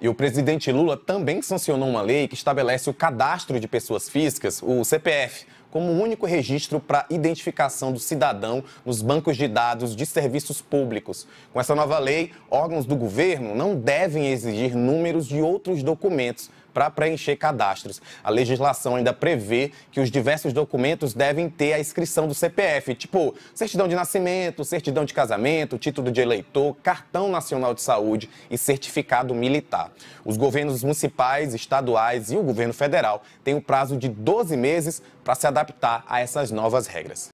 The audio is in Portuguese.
E o presidente Lula também sancionou uma lei que estabelece o cadastro de pessoas físicas, o CPF, como o único registro para identificação do cidadão nos bancos de dados de serviços públicos. Com essa nova lei, órgãos do governo não devem exigir números de outros documentos para preencher cadastros. A legislação ainda prevê que os diversos documentos devem ter a inscrição do CPF, tipo certidão de nascimento, certidão de casamento, título de eleitor, cartão nacional de saúde e certificado militar. Os governos municipais, estaduais e o governo federal têm o um prazo de 12 meses para se adaptar a essas novas regras.